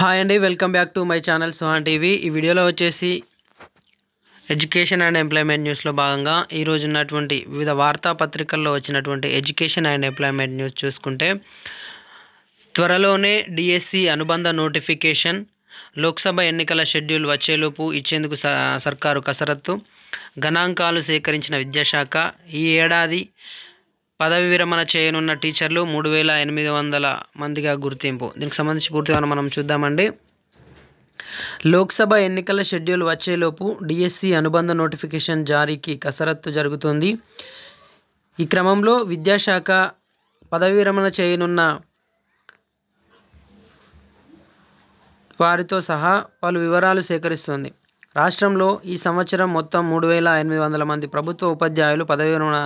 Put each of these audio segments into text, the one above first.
hi అండి welcome back to my channel Suhan TV ఈ వీడియోలో వచ్చేసి ఎడ్యుకేషన్ అండ్ ఎంప్లాయ్మెంట్ న్యూస్లో భాగంగా ఈరోజు ఉన్నటువంటి వివిధ వార్తాపత్రికల్లో వచ్చినటువంటి ఎడ్యుకేషన్ అండ్ ఎంప్లాయ్మెంట్ న్యూస్ చూసుకుంటే త్వరలోనే డిఎస్సి అనుబంధ నోటిఫికేషన్ లోక్సభ ఎన్నికల షెడ్యూల్ వచ్చేలోపు ఇచ్చేందుకు సర్కారు కసరత్తు గణాంకాలు సేకరించిన విద్యాశాఖ ఈ ఏడాది పదవి విరమణ చేయనున్న టీచర్లు మూడు వేల ఎనిమిది వందల మందిగా గుర్తింపు దీనికి సంబంధించి పూర్తిగా మనం చూద్దామండి లోక్సభ ఎన్నికల షెడ్యూల్ వచ్చేలోపు డిఎస్సి అనుబంధ నోటిఫికేషన్ జారీకి కసరత్తు జరుగుతుంది ఈ క్రమంలో విద్యాశాఖ పదవి విరమణ చేయనున్న వారితో సహా పలు వివరాలు సేకరిస్తుంది రాష్ట్రంలో ఈ సంవత్సరం మొత్తం మూడు వేల ఎనిమిది వందల మంది ప్రభుత్వ ఉపాధ్యాయులు పదవి విరమణ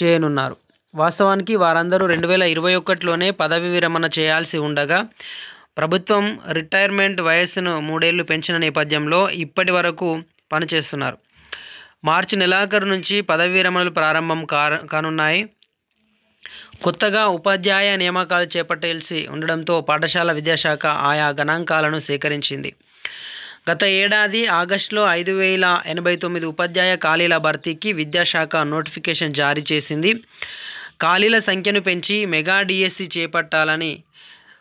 చేయనున్నారు వాస్తవానికి వారందరూ రెండు వేల ఇరవై ఒకటిలోనే పదవి విరమణ చేయాల్సి ఉండగా ప్రభుత్వం రిటైర్మెంట్ వయస్సును మూడేళ్లు పెంచిన నేపథ్యంలో ఇప్పటి వరకు పనిచేస్తున్నారు మార్చి నెలాఖరు నుంచి పదవి విరమణలు ప్రారంభం కానున్నాయి కొత్తగా ఉపాధ్యాయ నియామకాలు చేపట్టేల్సి ఉండడంతో పాఠశాల విద్యాశాఖ ఆయా గణాంకాలను సేకరించింది గత ఏడాది ఆగస్టులో ఐదు వేల ఎనభై తొమ్మిది ఉపాధ్యాయ ఖాళీల భర్తీకి విద్యాశాఖ నోటిఫికేషన్ జారీ చేసింది ఖాళీల సంఖ్యను పెంచి మెగా డిఎస్సి చేపట్టాలని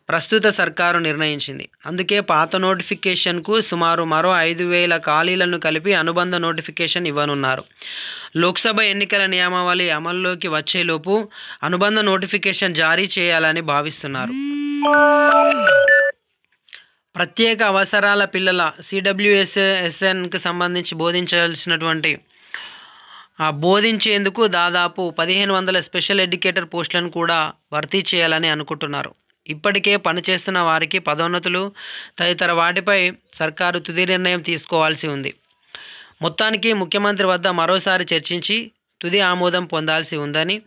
ప్రస్తుత సర్కారు నిర్ణయించింది అందుకే పాత నోటిఫికేషన్కు సుమారు మరో ఐదు వేల ఖాళీలను కలిపి అనుబంధ నోటిఫికేషన్ ఇవ్వనున్నారు లోక్సభ ఎన్నికల నియమావళి అమల్లోకి వచ్చేలోపు అనుబంధ నోటిఫికేషన్ జారీ చేయాలని భావిస్తున్నారు ప్రత్యేక అవసరాల పిల్లల సిడబ్ల్యూఎస్ఎస్ఎన్కి సంబంధించి బోధించాల్సినటువంటి బోధించేందుకు దాదాపు పదిహేను వందల స్పెషల్ ఎడ్యుకేటర్ పోస్టులను కూడా భర్తీ చేయాలని అనుకుంటున్నారు ఇప్పటికే పనిచేస్తున్న వారికి పదోన్నతులు తదితర వాటిపై సర్కారు తుది నిర్ణయం తీసుకోవాల్సి ఉంది మొత్తానికి ముఖ్యమంత్రి వద్ద మరోసారి చర్చించి తుది ఆమోదం పొందాల్సి ఉందని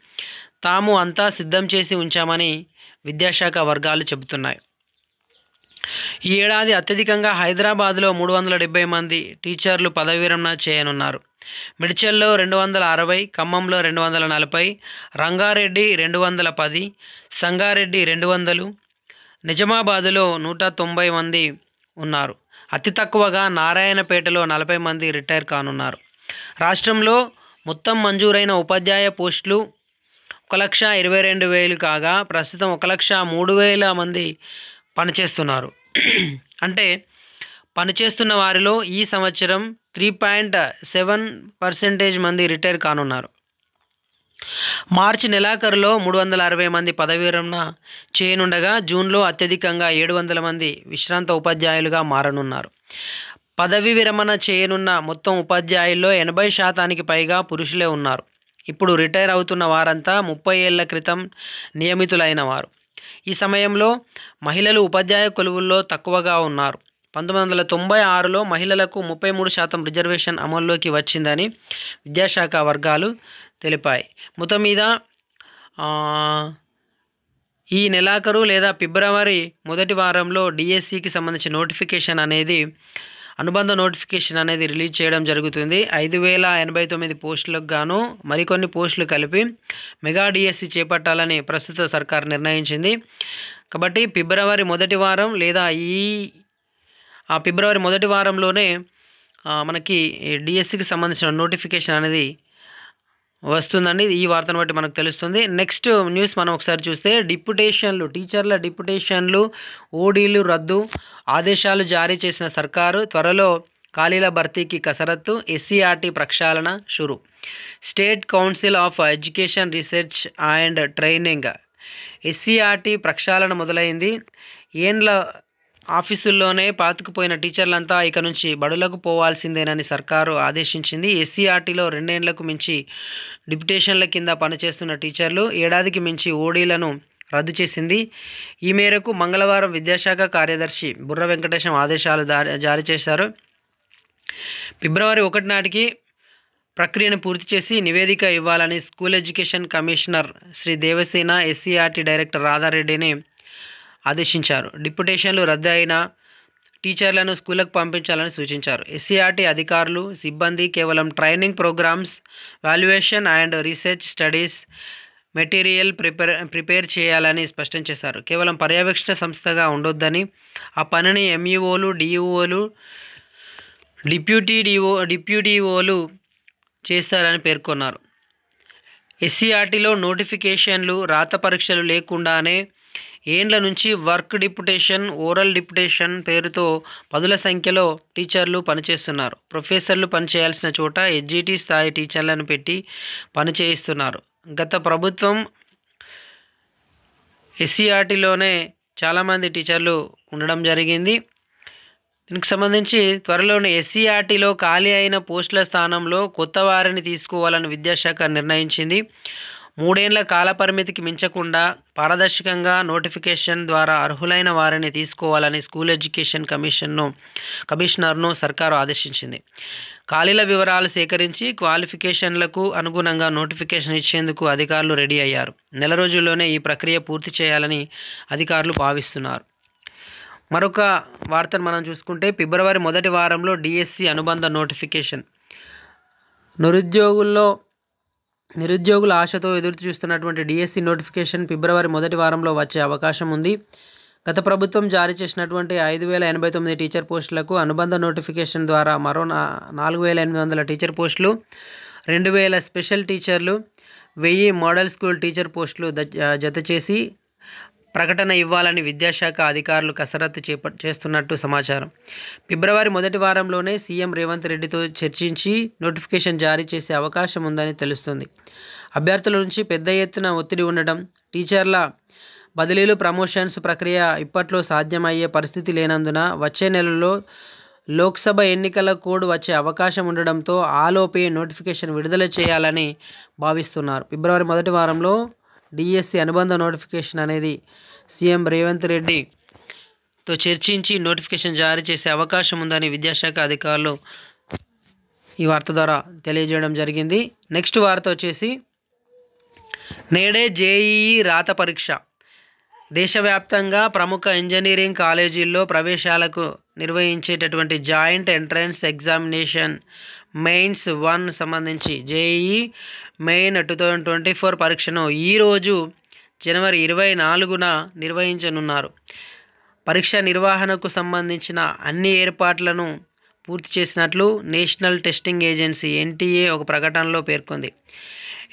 తాము అంతా సిద్ధం చేసి ఉంచామని విద్యాశాఖ వర్గాలు చెబుతున్నాయి ఈ ఏడాది అత్యధికంగా హైదరాబాద్లో మూడు వందల డెబ్బై మంది టీచర్లు పదవి విరమణ చేయనున్నారు మిడ్చల్లో రెండు వందల అరవై ఖమ్మంలో రెండు వందల నలభై రంగారెడ్డి రెండు వందల పది సంగారెడ్డి రెండు వందలు నిజామాబాదులో నూట తొంభై మంది ఉన్నారు అతి తక్కువగా నారాయణపేటలో నలభై మంది రిటైర్ కానున్నారు రాష్ట్రంలో మొత్తం మంజూరైన ఉపాధ్యాయ పోస్టులు ఒక లక్ష ఇరవై రెండు వేలు కాగా ప్రస్తుతం ఒక లక్ష మూడు వేల మంది పనిచేస్తున్నారు అంటే పనిచేస్తున్న వారిలో ఈ సంవత్సరం త్రీ పాయింట్ సెవెన్ పర్సెంటేజ్ మంది రిటైర్ కానున్నారు మార్చి నెలాఖరులో మూడు వందల అరవై మంది పదవీ విరమణ చేయనుండగా జూన్లో అత్యధికంగా ఏడు వందల మంది విశ్రాంత ఉపాధ్యాయులుగా మారనున్నారు పదవి విరమణ చేయనున్న మొత్తం ఉపాధ్యాయుల్లో ఎనభై శాతానికి పైగా పురుషులే ఉన్నారు ఇప్పుడు రిటైర్ అవుతున్న వారంతా ముప్పై ఏళ్ల క్రితం నియమితులైన వారు ఈ సమయంలో మహిళలు ఉపాధ్యాయ కొలువుల్లో తక్కువగా ఉన్నారు పంతొమ్మిది వందల తొంభై ఆరులో మహిళలకు ముప్పై మూడు శాతం రిజర్వేషన్ అమల్లోకి వచ్చిందని విద్యాశాఖ వర్గాలు తెలిపాయి మొత్తం మీద ఈ నెలాఖరు లేదా ఫిబ్రవరి మొదటి వారంలో డిఎస్సికి సంబంధించిన నోటిఫికేషన్ అనేది అనుబంధ నోటిఫికేషన్ అనేది రిలీజ్ చేయడం జరుగుతుంది ఐదు వేల ఎనభై తొమ్మిది పోస్టులకు గాను మరికొన్ని పోస్టులు కలిపి మెగా డిఎస్సి చేపట్టాలని ప్రస్తుత సర్కార్ నిర్ణయించింది కాబట్టి ఫిబ్రవరి మొదటి వారం లేదా ఈ ఆ ఫిబ్రవరి మొదటి వారంలోనే మనకి డిఎస్సికి సంబంధించిన నోటిఫికేషన్ అనేది వస్తుందండి ఈ వార్తను బట్టి మనకు తెలుస్తుంది నెక్స్ట్ న్యూస్ మనం ఒకసారి చూస్తే డిప్యుటేషన్లు టీచర్ల డిప్యుటేషన్లు ఓడీలు రద్దు ఆదేశాలు జారీ చేసిన సర్కారు త్వరలో ఖాళీల భర్తీకి కసరత్తు ఎస్సీఆర్టీ ప్రక్షాళన షురు state council of education research and training SCERT ప్రక్షాళన మొదలైంది ఏండ్ల ఆఫీసుల్లోనే పాతుకుపోయిన టీచర్లంతా ఇక నుంచి బడులకు పోవాల్సిందేనని సర్కారు ఆదేశించింది ఎస్సీఆర్టీలో రెండేండ్లకు మించి డిప్యుటేషన్ల కింద పనిచేస్తున్న టీచర్లు ఏడాదికి మించి ఓడీలను రద్దు చేసింది ఈ మేరకు మంగళవారం విద్యాశాఖ కార్యదర్శి బుర్ర వెంకటేశం ఆదేశాలు జారీ చేశారు ఫిబ్రవరి ఒకటి నాటికి ప్రక్రియను పూర్తి చేసి నివేదిక ఇవ్వాలని school education commissioner Shri Devasena SCERT director రాధారెడ్డిని ఆదేశించారు డిప్యుటేషన్లు రద్దు అయిన టీచర్లను స్కూళ్ళకు పంపించాలని సూచించారు ఎస్సీఆర్టీ అధికారులు సిబ్బంది కేవలం training programmes valuation and research studies material prepare prepare చేయాలని స్పష్టం చేశారు కేవలం పర్యవేక్షణ సంస్థగా ఉండొద్దని ఆ పనిని ఎంఈఓలు డిఈఓలు డిప్యూటీ డిఓ డిప్యూటీఓలు చేస్తారని పేర్కొన్నారు ఎస్సీఆర్టీలో నోటిఫికేషన్లు రాత పరీక్షలు లేకుండానే ఏండ్ల నుంచి వర్క్ డిప్యుటేషన్ ఓరల్ డిప్యుటేషన్ పేరుతో పదుల సంఖ్యలో టీచర్లు పనిచేస్తున్నారు ప్రొఫెసర్లు పనిచేయాల్సిన చోట ఎడ్జిటి స్థాయి టీచర్లను పెట్టి పనిచేయిస్తున్నారు గత ప్రభుత్వం ఎస్సీఆర్టీలోనే చాలామంది టీచర్లు ఉండడం జరిగింది దీనికి సంబంధించి త్వరలోనే ఎస్సీఆర్టీలో ఖాళీ అయిన పోస్టుల స్థానంలో కొత్త వారిని తీసుకోవాలని విద్యాశాఖ నిర్ణయించింది మూడేండ్ల కాలపరిమితికి మించకుండా పారదర్శకంగా నోటిఫికేషన్ ద్వారా అర్హులైన వారిని తీసుకోవాలని స్కూల్ ఎడ్యుకేషన్ కమిషన్ను కమిషనర్ను సర్కారు ఆదేశించింది ఖాళీల వివరాలు సేకరించి క్వాలిఫికేషన్లకు అనుగుణంగా నోటిఫికేషన్ ఇచ్చేందుకు అధికారులు రెడీ అయ్యారు నెల రోజుల్లోనే ఈ ప్రక్రియ పూర్తి చేయాలని అధికారులు భావిస్తున్నారు మరొక వార్తను మనం చూసుకుంటే ఫిబ్రవరి మొదటి వారంలో డిఎస్సి అనుబంధ నోటిఫికేషన్ నిరుద్యోగుల్లో నిరుద్యోగుల ఆశతో ఎదురుచూస్తున్నటువంటి డిఎస్సి నోటిఫికేషన్ ఫిబ్రవరి మొదటి వారంలో వచ్చే అవకాశం ఉంది గత ప్రభుత్వం జారీ చేసినటువంటి ఐదు వేల ఎనభై తొమ్మిది టీచర్ పోస్టులకు అనుబంధ నోటిఫికేషన్ ద్వారా మరో నాలుగు వేల ఎనిమిది వందల టీచర్ పోస్టులు రెండు వేల స్పెషల్ టీచర్లు వెయ్యి మోడల్ స్కూల్ టీచర్ పోస్టులు జత చేసి ప్రకటన ఇవ్వాలని విద్యాశాఖ అధికారులు కసరత్తు చేప చేస్తున్నట్టు సమాచారం ఫిబ్రవరి మొదటి వారంలోనే సీఎం రేవంత్ రెడ్డితో చర్చించి నోటిఫికేషన్ జారీ చేసే అవకాశం ఉందని తెలుస్తుంది అభ్యర్థుల నుంచి పెద్ద ఎత్తున ఒత్తిడి ఉండడం టీచర్ల బదిలీలు ప్రమోషన్స్ ప్రక్రియ ఇప్పట్లో సాధ్యమయ్యే పరిస్థితి లేనందున వచ్చే నెలలో లోక్సభ ఎన్నికల కోడ్ వచ్చే అవకాశం ఉండడంతో ఆలోపే నోటిఫికేషన్ విడుదల చేయాలని భావిస్తున్నారు ఫిబ్రవరి మొదటి వారంలో డిఎస్సి అనుబంధ నోటిఫికేషన్ అనేది సీఎం రేవంత్ రెడ్డితో చర్చించి నోటిఫికేషన్ జారీ చేసే అవకాశం ఉందని విద్యాశాఖ అధికారులు ఈ వార్త ద్వారా తెలియజేయడం జరిగింది నెక్స్ట్ వార్త వచ్చేసి నేడే జేఈఈ రాత పరీక్ష దేశవ్యాప్తంగా ప్రముఖ ఇంజనీరింగ్ కాలేజీల్లో ప్రవేశాలకు నిర్వహించేటటువంటి joint entrance examination mains one సంబంధించి JEE main two thousand twenty four పరీక్షను ఈరోజు జనవరి ఇరవై నాలుగున నిర్వహించనున్నారు పరీక్ష నిర్వహణకు సంబంధించిన అన్ని ఏర్పాట్లను పూర్తి చేసినట్లు నేషనల్ టెస్టింగ్ ఏజెన్సీ ఎన్టీఏ ఒక ప్రకటనలో పేర్కొంది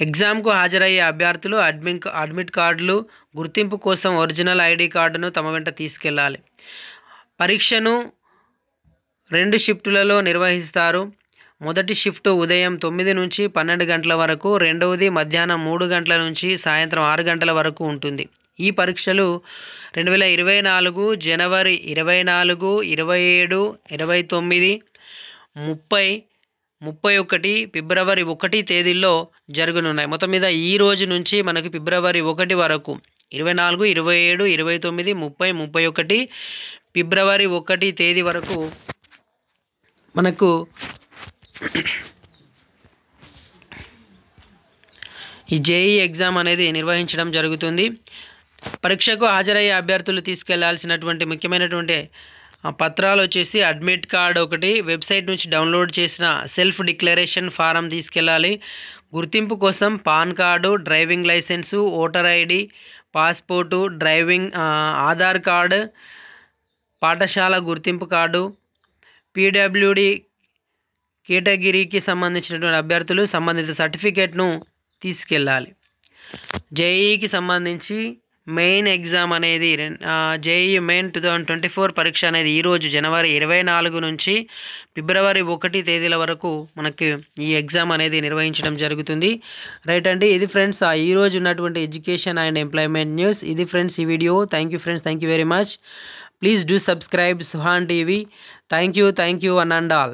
ఎగ్జామ్కు హాజరయ్యే అభ్యర్థులు అడ్మిట్ అడ్మిట్ కార్డులు గుర్తింపు కోసం ఒరిజినల్ ఐడి కార్డును తమ వెంట తీసుకెళ్లాలి పరీక్షను రెండు షిఫ్టులలో నిర్వహిస్తారు మొదటి షిఫ్ట్ ఉదయం తొమ్మిది నుంచి పన్నెండు గంటల వరకు రెండవది మధ్యాహ్నం మూడు గంటల నుంచి సాయంత్రం ఆరు గంటల వరకు ఉంటుంది ఈ పరీక్షలు రెండు వేల ఇరవై నాలుగు జనవరి ఇరవై నాలుగు ఇరవై ఏడు ఇరవై తొమ్మిది ముప్పై ముప్పై ఒకటి ఫిబ్రవరి ఒకటి తేదీల్లో జరగనున్నాయి మొత్తం మీద ఈ రోజు నుంచి మనకి ఫిబ్రవరి ఒకటి వరకు ఇరవై నాలుగు ఇరవై ఏడు ఇరవై తొమ్మిది ముప్పై ముప్పై ఒకటి ఫిబ్రవరి ఒకటి తేదీ వరకు మనకు ఈ జేఈ ఎగ్జామ్ e అనేది నిర్వహించడం జరుగుతుంది పరీక్షకు హాజరయ్యే అభ్యర్థులు తీసుకెళ్లాల్సినటువంటి ముఖ్యమైనటువంటి పత్రాలు వచ్చేసి అడ్మిట్ కార్డు ఒకటి వెబ్సైట్ నుంచి డౌన్లోడ్ చేసిన సెల్ఫ్ డిక్లరేషన్ ఫారం తీసుకెళ్ళాలి గుర్తింపు కోసం PAN card driving licence voter ID passport driving Aadhaar card పాఠశాల గుర్తింపు కార్డు పీడబ్ల్యూడి కేటగిరీకి సంబంధించినటువంటి అభ్యర్థులు సంబంధిత సర్టిఫికేట్ను తీసుకెళ్ళాలి జేఈకి సంబంధించి మెయిన్ ఎగ్జామ్ అనేది JEE main two thousand twenty four పరీక్ష అనేది ఈరోజు జనవరి ఇరవై నాలుగు నుంచి ఫిబ్రవరి ఒకటి తేదీల వరకు మనకి ఈ ఎగ్జామ్ అనేది నిర్వహించడం జరుగుతుంది రైట్ అండి ఇది ఫ్రెండ్స్ ఈరోజు ఉన్నటువంటి ఎడ్యుకేషన్ అండ్ ఎంప్లాయ్మెంట్ న్యూస్ ఇది ఫ్రెండ్స్ ఈ video thank you friends thank you very much please do subscribe Suhan TV thank you thank you one and all